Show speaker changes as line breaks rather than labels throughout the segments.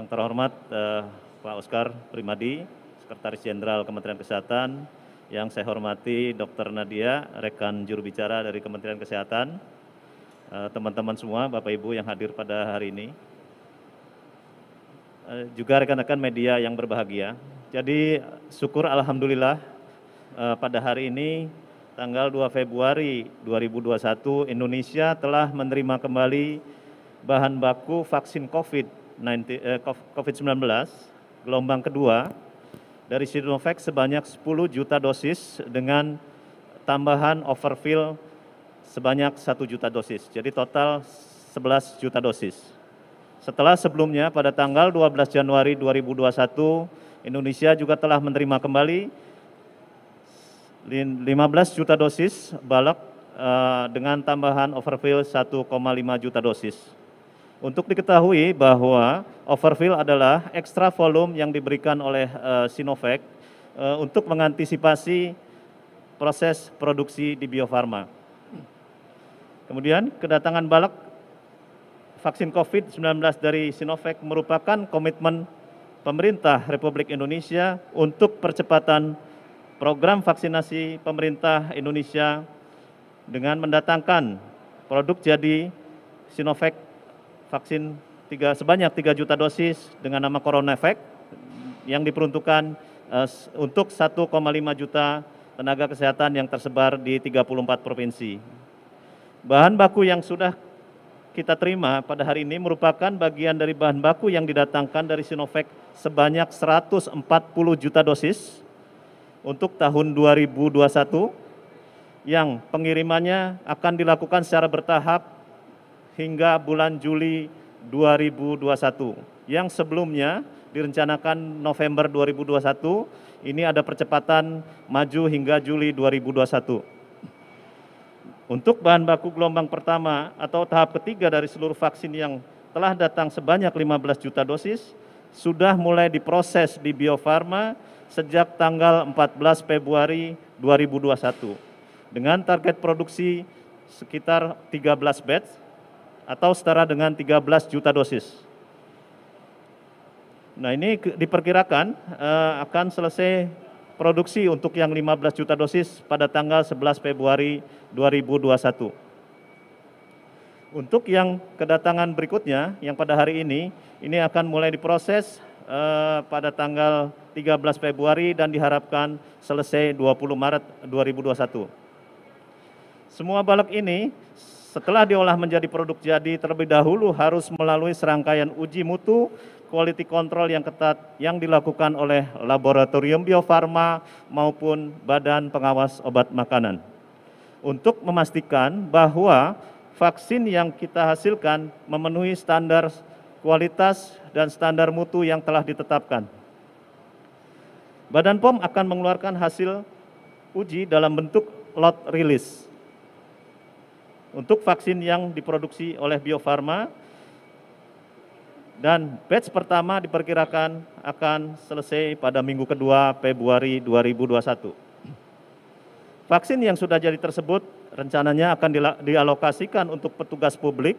Yang terhormat eh, Pak Oscar Primadi, Sekretaris Jenderal Kementerian Kesehatan, yang saya hormati Dr. Nadia, rekan juru bicara dari Kementerian Kesehatan, eh, teman-teman eh, semua, Bapak Ibu yang hadir pada hari ini, eh, juga rekan-rekan media yang berbahagia. Jadi syukur Alhamdulillah eh, pada hari ini tanggal 2 Februari 2021 Indonesia telah menerima kembali bahan baku vaksin COVID COVID-19 eh, gelombang kedua dari Sinovac sebanyak 10 juta dosis dengan tambahan overfill sebanyak 1 juta dosis. Jadi total 11 juta dosis. Setelah sebelumnya pada tanggal 12 Januari 2021 Indonesia juga telah menerima kembali 15 juta dosis balok eh, dengan tambahan overfill 1,5 juta dosis. Untuk diketahui bahwa overfill adalah ekstra volume yang diberikan oleh uh, Sinovac uh, untuk mengantisipasi proses produksi di Bio Kemudian kedatangan balak vaksin COVID-19 dari Sinovac merupakan komitmen pemerintah Republik Indonesia untuk percepatan program vaksinasi pemerintah Indonesia dengan mendatangkan produk jadi Sinovac vaksin tiga, sebanyak 3 juta dosis dengan nama Corona CoronaVac yang diperuntukkan eh, untuk 1,5 juta tenaga kesehatan yang tersebar di 34 provinsi. Bahan baku yang sudah kita terima pada hari ini merupakan bagian dari bahan baku yang didatangkan dari Sinovac sebanyak 140 juta dosis untuk tahun 2021 yang pengirimannya akan dilakukan secara bertahap hingga bulan Juli 2021. Yang sebelumnya direncanakan November 2021, ini ada percepatan maju hingga Juli 2021. Untuk bahan baku gelombang pertama atau tahap ketiga dari seluruh vaksin yang telah datang sebanyak 15 juta dosis, sudah mulai diproses di Bio Farma sejak tanggal 14 Februari 2021 dengan target produksi sekitar 13 batch atau setara dengan 13 juta dosis. Nah ini diperkirakan uh, akan selesai produksi untuk yang 15 juta dosis pada tanggal 11 Februari 2021. Untuk yang kedatangan berikutnya, yang pada hari ini, ini akan mulai diproses uh, pada tanggal 13 Februari dan diharapkan selesai 20 Maret 2021. Semua balok ini setelah diolah menjadi produk jadi, terlebih dahulu harus melalui serangkaian uji mutu, quality control yang ketat yang dilakukan oleh laboratorium biofarma maupun badan pengawas obat makanan. Untuk memastikan bahwa vaksin yang kita hasilkan memenuhi standar kualitas dan standar mutu yang telah ditetapkan. Badan POM akan mengeluarkan hasil uji dalam bentuk lot release untuk vaksin yang diproduksi oleh Bio Farma dan batch pertama diperkirakan akan selesai pada minggu kedua Februari 2021. Vaksin yang sudah jadi tersebut rencananya akan dialokasikan untuk petugas publik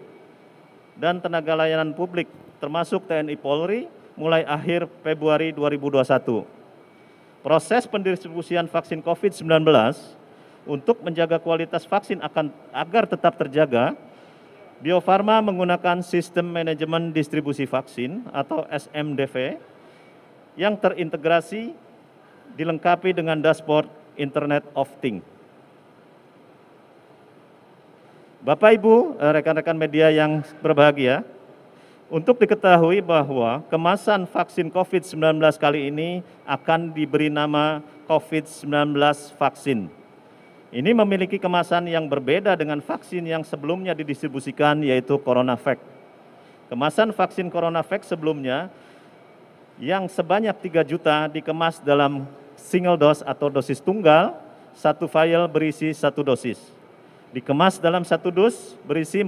dan tenaga layanan publik termasuk TNI Polri mulai akhir Februari 2021. Proses pendistribusian vaksin COVID-19 untuk menjaga kualitas vaksin akan agar tetap terjaga, Bio Farma menggunakan sistem manajemen distribusi vaksin atau SMDV yang terintegrasi dilengkapi dengan dashboard Internet of Things. Bapak Ibu, eh, rekan-rekan media yang berbahagia, untuk diketahui bahwa kemasan vaksin COVID-19 kali ini akan diberi nama COVID-19 vaksin. Ini memiliki kemasan yang berbeda dengan vaksin yang sebelumnya didistribusikan yaitu CoronaVac. Kemasan vaksin CoronaVac sebelumnya yang sebanyak 3 juta dikemas dalam single dose atau dosis tunggal, satu vial berisi satu dosis. Dikemas dalam satu dus berisi 40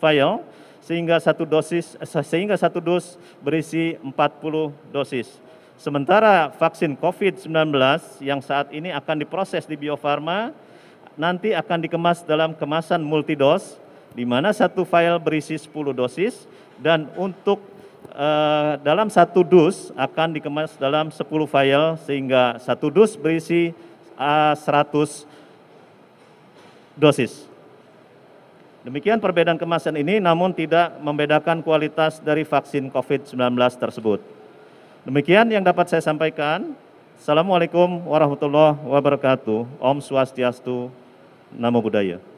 vial sehingga satu dosis eh, sehingga satu dus berisi 40 dosis. Sementara vaksin COVID-19 yang saat ini akan diproses di Bio Farma nanti akan dikemas dalam kemasan multidos di mana satu file berisi 10 dosis dan untuk uh, dalam satu dus akan dikemas dalam 10 file sehingga satu dus berisi uh, eh, 100 dosis. Demikian perbedaan kemasan ini namun tidak membedakan kualitas dari vaksin COVID-19 tersebut. Demikian yang dapat saya sampaikan. Assalamualaikum warahmatullahi wabarakatuh. Om Swastiastu. Namo Buddhaya.